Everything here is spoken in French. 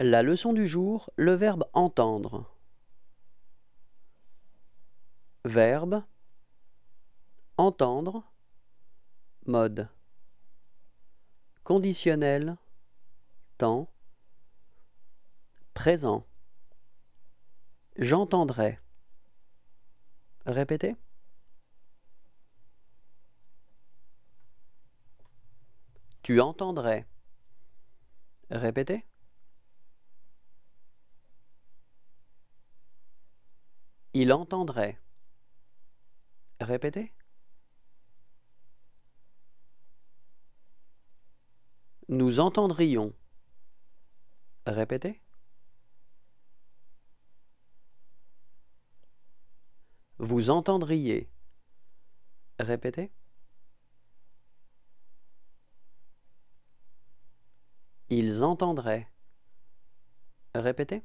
La leçon du jour, le verbe entendre. Verbe entendre mode conditionnel temps présent J'entendrai. Répétez. Tu entendrais. Répétez. il entendrait. Répétez. Nous entendrions. Répétez. Vous entendriez. Répétez. Ils entendraient. Répétez.